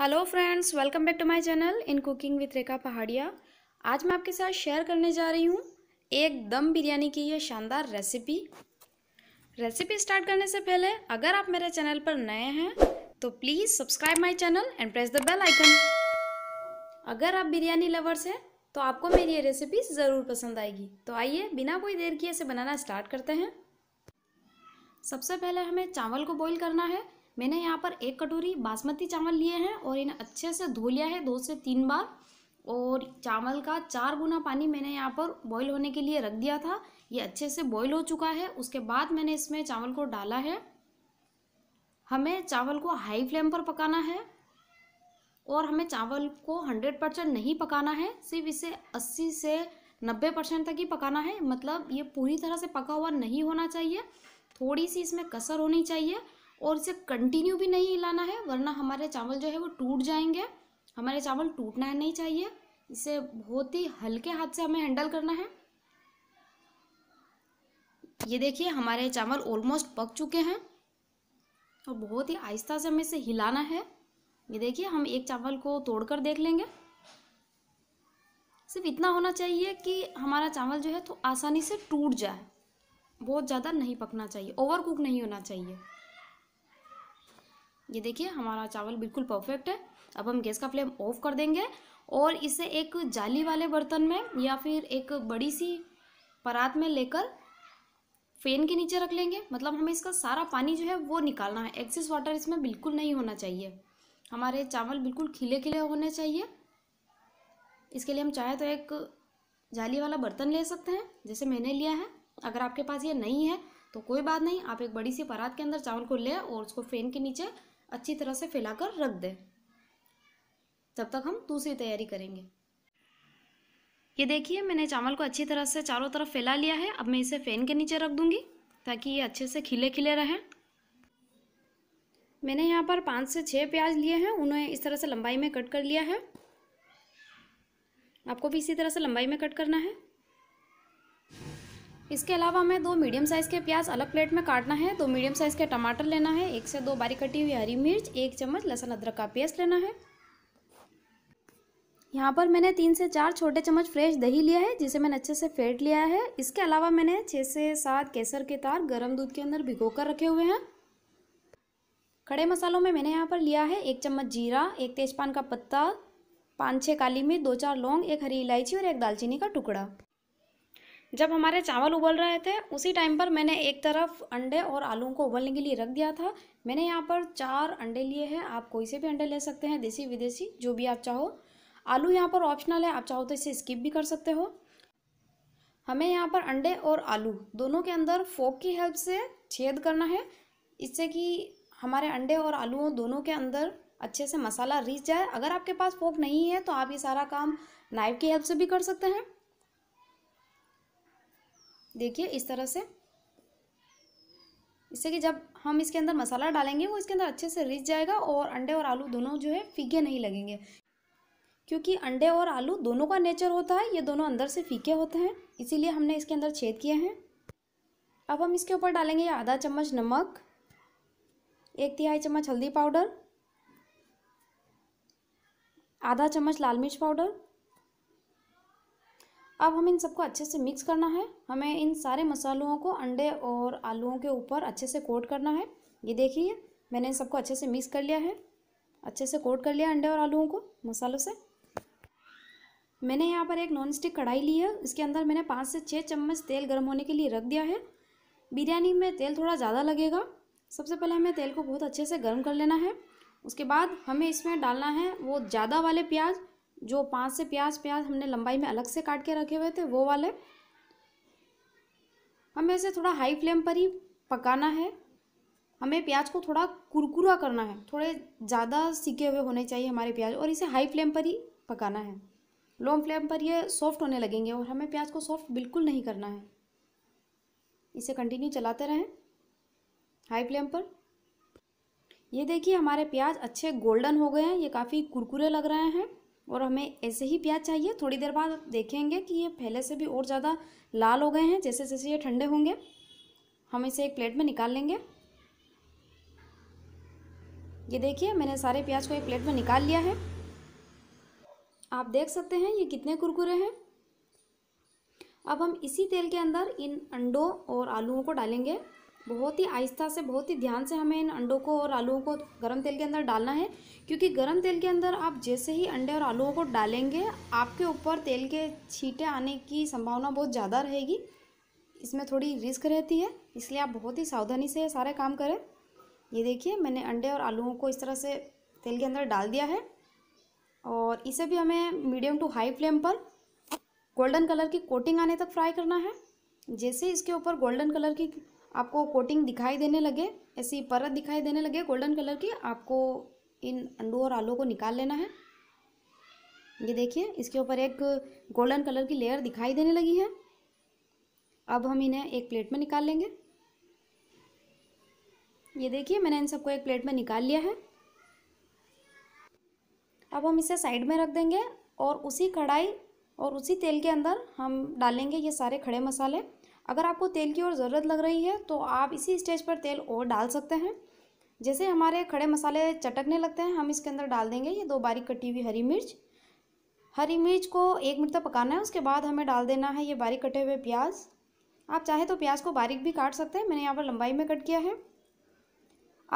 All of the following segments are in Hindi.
hello friends welcome back to my channel in cooking with Rekha Pahadia आज मैं आपके साथ शेयर करने जा रही हूँ एक दम बिरयानी की यह शानदार रेसिपी रेसिपी स्टार्ट करने से पहले अगर आप मेरे चैनल पर नए हैं तो please subscribe my channel and press the bell icon अगर आप बिरयानी लवर्स हैं तो आपको मेरी ये रेसिपी ज़रूर पसंद आएगी तो आइए बिना कोई देर किए इसे बनाना स्टार्ट करते हैं सबसे पहले हमें चावल को बॉईल करना है मैंने यहाँ पर एक कटोरी बासमती चावल लिए हैं और इन्हें अच्छे से धो लिया है दो से तीन बार और चावल का चार गुना पानी मैंने यहाँ पर बॉईल होने के लिए रख दिया था ये अच्छे से बॉईल हो चुका है उसके बाद मैंने इसमें चावल को डाला है हमें चावल को हाई फ्लेम पर पकाना है और हमें चावल को हंड्रेड परसेंट नहीं पकाना है सिर्फ इसे अस्सी से नब्बे परसेंट तक ही पकाना है मतलब ये पूरी तरह से पका हुआ नहीं होना चाहिए थोड़ी सी इसमें कसर होनी चाहिए और इसे कंटिन्यू भी नहीं हिलाना है वरना हमारे चावल जो है वो टूट जाएंगे हमारे चावल टूटना नहीं चाहिए इसे बहुत ही हल्के हाथ से हमें हैंडल करना है ये देखिए हमारे चावल ऑलमोस्ट पक चुके हैं और बहुत ही आहिस्ता से हमें इसे हिलाना है ये देखिए हम एक चावल को तोड़कर देख लेंगे सिर्फ इतना होना चाहिए कि हमारा चावल जो है तो आसानी से टूट जाए बहुत ज़्यादा नहीं पकना चाहिए ओवर कुक नहीं होना चाहिए ये देखिए हमारा चावल बिल्कुल परफेक्ट है अब हम गैस का फ्लेम ऑफ कर देंगे और इसे एक जाली वाले बर्तन में या फिर एक बड़ी सी परात में लेकर फैन के नीचे रख लेंगे मतलब हमें इसका सारा पानी जो है वो निकालना है एक्सेस वाटर इसमें बिल्कुल नहीं होना चाहिए हमारे चावल बिल्कुल खिले खिले होने चाहिए इसके लिए हम चाहे तो एक जाली वाला बर्तन ले सकते हैं जैसे मैंने लिया है अगर आपके पास ये नहीं है तो कोई बात नहीं आप एक बड़ी सी परात के अंदर चावल को ले और उसको फैन के नीचे अच्छी तरह से फैलाकर रख दें तब तक हम दूसरी तैयारी करेंगे ये देखिए मैंने चावल को अच्छी तरह से चारों तरफ फैला लिया है अब मैं इसे फ़ैन के नीचे रख दूँगी ताकि ये अच्छे से खिले खिले रहें मैंने यहाँ पर पाँच से छः प्याज लिए हैं उन्हें इस तरह से लंबाई में कट कर लिया है आपको भी इसी तरह से लंबाई में कट करना है इसके अलावा हमें दो मीडियम साइज़ के प्याज अलग प्लेट में काटना है दो मीडियम साइज़ के टमाटर लेना है एक से दो बारीक कटी हुई हरी मिर्च एक चम्मच लहसुन अदरक का पेस्ट लेना है यहाँ पर मैंने तीन से चार छोटे चम्मच फ्रेश दही लिया है जिसे मैंने अच्छे से फेंट लिया है इसके अलावा मैंने छः से सात केसर के तार गर्म दूध के अंदर भिगो कर रखे हुए हैं खड़े मसालों में मैंने यहाँ पर लिया है एक चम्मच जीरा एक तेजपान का पत्ता पाँच छः काली मिर्च दो चार लौंग एक हरी इलायची और एक दालचीनी का टुकड़ा जब हमारे चावल उबल रहे थे उसी टाइम पर मैंने एक तरफ अंडे और आलू को उबलने के लिए रख दिया था मैंने यहाँ पर चार अंडे लिए हैं आप कोई से भी अंडे ले सकते हैं देसी विदेशी जो भी आप चाहो आलू यहाँ पर ऑप्शनल है आप चाहो तो इसे स्किप भी कर सकते हो हमें यहाँ पर अंडे और आलू दोनों के अंदर फोक की हेल्प से छेद करना है इससे कि हमारे अंडे और आलूओं दोनों के अंदर अच्छे से मसाला रिस जाए अगर आपके पास फोक नहीं है तो आप ये सारा काम नाइफ की हेल्प से भी कर सकते हैं देखिए इस तरह से इससे कि जब हम इसके अंदर मसाला डालेंगे वो इसके अंदर अच्छे से रिझ जाएगा और अंडे और आलू दोनों जो है फीके नहीं लगेंगे क्योंकि अंडे और आलू दोनों का नेचर होता है ये दोनों अंदर से फीके होते हैं इसीलिए हमने इसके अंदर छेद किए हैं अब हम इसके ऊपर डालेंगे आधा चम्मच नमक एक तिहाई चम्मच हल्दी पाउडर आधा चम्मच लाल मिर्च पाउडर अब हम इन सबको अच्छे से मिक्स करना है हमें इन सारे मसालों को अंडे और आलूओं के ऊपर अच्छे से कोट करना है ये देखिए मैंने इन सबको अच्छे से मिक्स कर लिया है अच्छे से कोट कर लिया अंडे और आलूओं को मसालों से मैंने यहाँ पर एक नॉन स्टिक कढ़ाई ली है इसके अंदर मैंने पाँच से छः चम्मच तेल गर्म होने के लिए रख दिया है बिरयानी में तेल थोड़ा ज़्यादा लगेगा सबसे पहले हमें तेल को बहुत अच्छे से गर्म कर लेना है उसके बाद हमें इसमें डालना है वो ज़्यादा वाले प्याज जो पाँच से प्याज प्याज हमने लंबाई में अलग से काट के रखे हुए थे वो वाले हमें इसे थोड़ा हाई फ्लेम पर ही पकाना है हमें प्याज को थोड़ा कुरकुरा करना है थोड़े ज़्यादा सीखे हुए होने चाहिए हमारे प्याज और इसे हाई फ्लेम पर ही पकाना है लो फ्लेम पर ये सॉफ्ट होने लगेंगे और हमें प्याज को सॉफ्ट बिल्कुल नहीं करना है इसे कंटिन्यू चलाते रहें हाई फ्लेम पर ये देखिए हमारे प्याज अच्छे गोल्डन हो गए हैं ये काफ़ी कुरकुरे लग रहे हैं और हमें ऐसे ही प्याज चाहिए थोड़ी देर बाद देखेंगे कि ये पहले से भी और ज़्यादा लाल हो गए हैं जैसे जैसे ये ठंडे होंगे हम इसे एक प्लेट में निकाल लेंगे ये देखिए मैंने सारे प्याज को एक प्लेट में निकाल लिया है आप देख सकते हैं ये कितने कुरकुरे हैं अब हम इसी तेल के अंदर इन अंडों और आलूओं को डालेंगे बहुत ही आहिस्ता से बहुत ही ध्यान से हमें इन अंडों को और आलूओं को गर्म तेल के अंदर डालना है क्योंकि गर्म तेल के अंदर आप जैसे ही अंडे और आलूओं को डालेंगे आपके ऊपर तेल के छींटे आने की संभावना बहुत ज़्यादा रहेगी इसमें थोड़ी रिस्क रहती है इसलिए आप बहुत ही सावधानी से सारे काम करें ये देखिए मैंने अंडे और आलूओं को इस तरह से तेल के अंदर डाल दिया है और इसे भी हमें मीडियम टू हाई फ्लेम पर गोल्डन कलर की कोटिंग आने तक फ्राई करना है जैसे इसके ऊपर गोल्डन कलर की आपको कोटिंग दिखाई देने लगे ऐसी परत दिखाई देने लगे गोल्डन कलर की आपको इन अंडू और आलू को निकाल लेना है ये देखिए इसके ऊपर एक गोल्डन कलर की लेयर दिखाई देने लगी है अब हम इन्हें एक प्लेट में निकाल लेंगे ये देखिए मैंने इन सबको एक प्लेट में निकाल लिया है अब हम इसे साइड में रख देंगे और उसी कढ़ाई और उसी तेल के अंदर हम डालेंगे ये सारे खड़े मसाले अगर आपको तेल की और ज़रूरत लग रही है तो आप इसी स्टेज पर तेल और डाल सकते हैं जैसे हमारे खड़े मसाले चटकने लगते हैं हम इसके अंदर डाल देंगे ये दो बारीक कटी हुई हरी मिर्च हरी मिर्च को एक मिनट तक पकाना है उसके बाद हमें डाल देना है ये बारीक कटे हुए प्याज आप चाहे तो प्याज को बारीक भी काट सकते हैं मैंने यहाँ पर लंबाई में कट किया है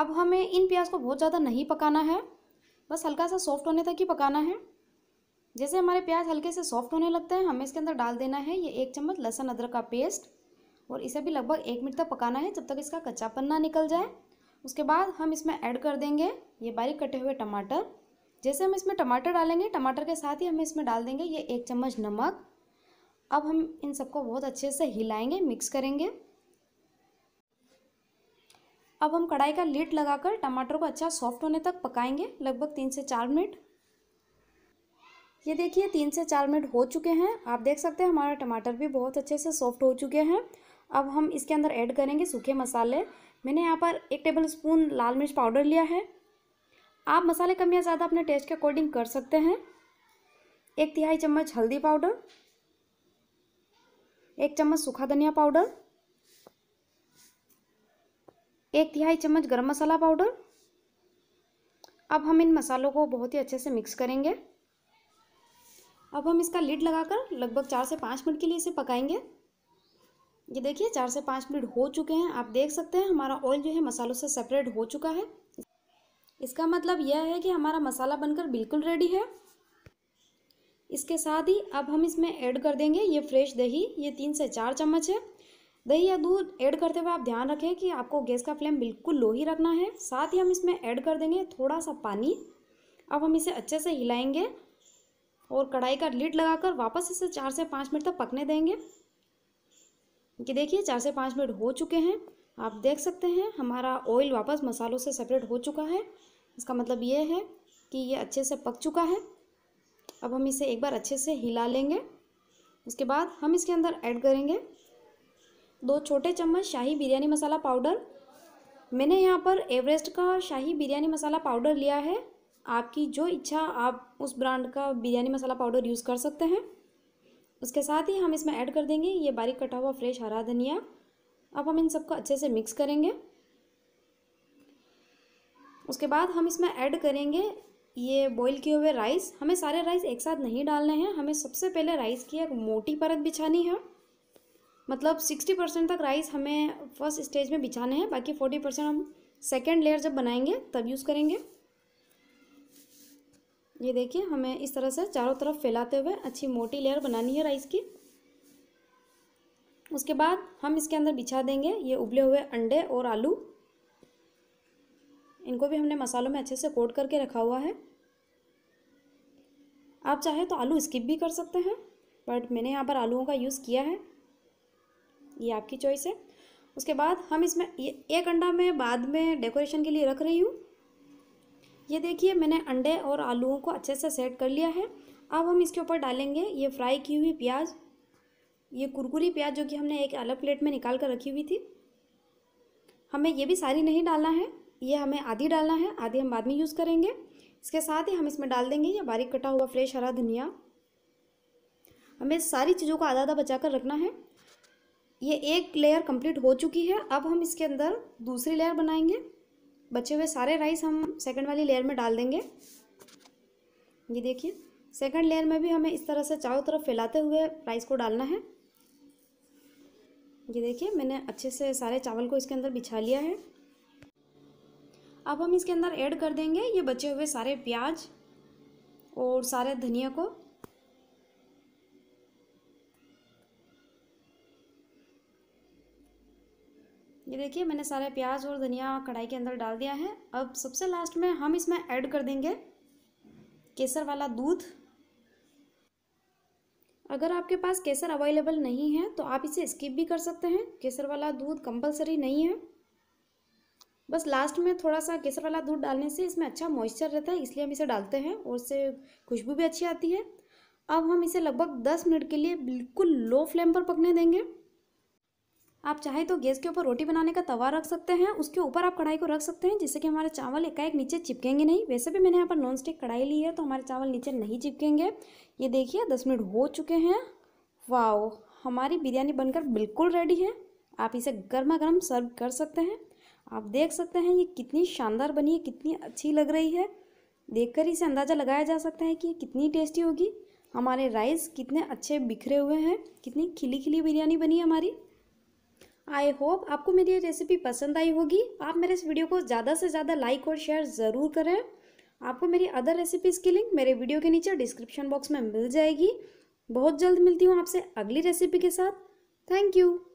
अब हमें इन प्याज को बहुत ज़्यादा नहीं पकाना है बस हल्का सा सॉफ्ट होने तक ही पकाना है जैसे हमारे प्याज हल्के से सॉफ्ट होने लगते हैं हमें इसके अंदर डाल देना है ये एक चम्मच लहसुन अदरक का पेस्ट और इसे भी लगभग एक मिनट तक पकाना है जब तक इसका कच्चापन ना निकल जाए उसके बाद हम इसमें ऐड कर देंगे ये बारीक कटे हुए टमाटर जैसे हम इसमें टमाटर डालेंगे टमाटर के साथ ही हम इसमें डाल देंगे ये एक चम्मच नमक अब हम इन सबको बहुत अच्छे से हिलाएंगे मिक्स करेंगे अब हम कढ़ाई का लीड लगाकर टमाटर को अच्छा सॉफ्ट होने तक पकाएंगे लगभग तीन से चार मिनट ये देखिए तीन से चार मिनट हो चुके हैं आप देख सकते हैं हमारा टमाटर भी बहुत अच्छे से सॉफ्ट हो चुके हैं अब हम इसके अंदर ऐड करेंगे सूखे मसाले मैंने यहाँ पर एक टेबल स्पून लाल मिर्च पाउडर लिया है आप मसाले कम या ज़्यादा अपने टेस्ट के अकॉर्डिंग कर सकते हैं एक तिहाई चम्मच हल्दी पाउडर एक चम्मच सूखा धनिया पाउडर एक तिहाई चम्मच गरम मसाला पाउडर अब हम इन मसालों को बहुत ही अच्छे से मिक्स करेंगे अब हम इसका लिड लगाकर लगभग चार से पाँच मिनट के लिए इसे पकाएंगे ये देखिए चार से पाँच मिनट हो चुके हैं आप देख सकते हैं हमारा ऑयल जो है मसालों से सेपरेट हो चुका है इसका मतलब यह है कि हमारा मसाला बनकर बिल्कुल रेडी है इसके साथ ही अब हम इसमें ऐड कर देंगे ये फ्रेश दही ये तीन से चार चम्मच है दही या दूध ऐड करते हुए आप ध्यान रखें कि आपको गैस का फ्लेम बिल्कुल लो ही रखना है साथ ही हम इसमें ऐड कर देंगे थोड़ा सा पानी अब हम इसे अच्छे से हिलाएंगे और कढ़ाई का लीड लगाकर वापस इसे चार से पाँच मिनट तक पकने देंगे कि देखिए चार से पाँच मिनट हो चुके हैं आप देख सकते हैं हमारा ऑयल वापस मसालों से सेपरेट हो चुका है इसका मतलब ये है कि ये अच्छे से पक चुका है अब हम इसे एक बार अच्छे से हिला लेंगे उसके बाद हम इसके अंदर ऐड करेंगे दो छोटे चम्मच शाही बिरयानी मसाला पाउडर मैंने यहाँ पर एवरेस्ट का शाही बिरयानी मसाला पाउडर लिया है आपकी जो इच्छा आप उस ब्रांड का बिरयानी मसाला पाउडर यूज़ कर सकते हैं उसके साथ ही हम इसमें ऐड कर देंगे ये बारीक कटा हुआ फ्रेश हरा धनिया अब हम इन सबको अच्छे से मिक्स करेंगे उसके बाद हम इसमें ऐड करेंगे ये बॉईल किए हुए राइस हमें सारे राइस एक साथ नहीं डालने हैं हमें सबसे पहले राइस की एक मोटी परत बिछानी है मतलब सिक्सटी परसेंट तक राइस हमें फर्स्ट स्टेज में बिछाने हैं बाकी फोर्टी परसेंट हम सेकेंड लेयर जब बनाएंगे तब यूज़ करेंगे ये देखिए हमें इस तरह से चारों तरफ फैलाते हुए अच्छी मोटी लेयर बनानी है राइस की उसके बाद हम इसके अंदर बिछा देंगे ये उबले हुए अंडे और आलू इनको भी हमने मसालों में अच्छे से कोट करके रखा हुआ है आप चाहे तो आलू स्किप भी कर सकते हैं बट मैंने यहाँ पर आलूओं का यूज़ किया है ये आपकी चॉइस है उसके बाद हम इसमें ये एक अंडा मैं बाद में डेकोरेशन के लिए रख रही हूँ ये देखिए मैंने अंडे और आलूओं को अच्छे से सेट कर लिया है अब हम इसके ऊपर डालेंगे ये फ्राई की हुई प्याज ये कुरकुरी प्याज जो कि हमने एक अलग प्लेट में निकाल कर रखी हुई थी हमें ये भी सारी नहीं डालना है ये हमें आधी डालना है आधी हम बाद में यूज़ करेंगे इसके साथ ही हम इसमें डाल देंगे ये बारीक कटा हुआ फ्रेश हरा धनिया हमें सारी चीज़ों को आधा आधा बचा कर रखना है ये एक लेयर कंप्लीट हो चुकी है अब हम इसके अंदर दूसरी लेयर बनाएंगे बचे हुए सारे राइस हम सेकंड वाली लेयर में डाल देंगे ये देखिए सेकंड लेयर में भी हमें इस तरह से चारों तरफ फैलाते हुए राइस को डालना है ये देखिए मैंने अच्छे से सारे चावल को इसके अंदर बिछा लिया है अब हम इसके अंदर ऐड कर देंगे ये बचे हुए सारे प्याज और सारे धनिया को ये देखिए मैंने सारे प्याज और धनिया कढ़ाई के अंदर डाल दिया है अब सबसे लास्ट में हम इसमें ऐड कर देंगे केसर वाला दूध अगर आपके पास केसर अवेलेबल नहीं है तो आप इसे स्किप भी कर सकते हैं केसर वाला दूध कंपलसरी नहीं है बस लास्ट में थोड़ा सा केसर वाला दूध डालने से इसमें अच्छा मॉइस्चर रहता है इसलिए हम इसे डालते हैं और इससे खुशबू भी अच्छी आती है अब हम इसे लगभग 10 मिनट के लिए बिल्कुल लो फ्लेम पर पकने देंगे आप चाहे तो गैस के ऊपर रोटी बनाने का तवा रख सकते हैं उसके ऊपर आप कढ़ाई को रख सकते हैं जिससे कि हमारे चावल एकाएक नीचे चिपकेंगे नहीं वैसे भी मैंने यहाँ पर नॉन स्टिक कढ़ाई ली है तो हमारे चावल नीचे नहीं चिपकेंगे ये देखिए दस मिनट हो चुके हैं वाओ हमारी बिरयानी बनकर बिल्कुल रेडी है आप इसे गर्मा गर्म सर्व कर सकते हैं आप देख सकते हैं ये कितनी शानदार बनी है कितनी अच्छी लग रही है देखकर इसे अंदाज़ा लगाया जा सकता है कि ये कितनी टेस्टी होगी हमारे राइस कितने अच्छे बिखरे हुए हैं कितनी खिली खिली बिरयानी बनी है हमारी आई होप आपको मेरी ये रेसिपी पसंद आई होगी आप मेरे इस वीडियो को ज़्यादा से ज़्यादा लाइक और शेयर ज़रूर करें आपको मेरी अदर रेसिपीज़ की लिंक मेरे वीडियो के नीचे डिस्क्रिप्शन बॉक्स में मिल जाएगी बहुत जल्द मिलती हूँ आपसे अगली रेसिपी के साथ थैंक यू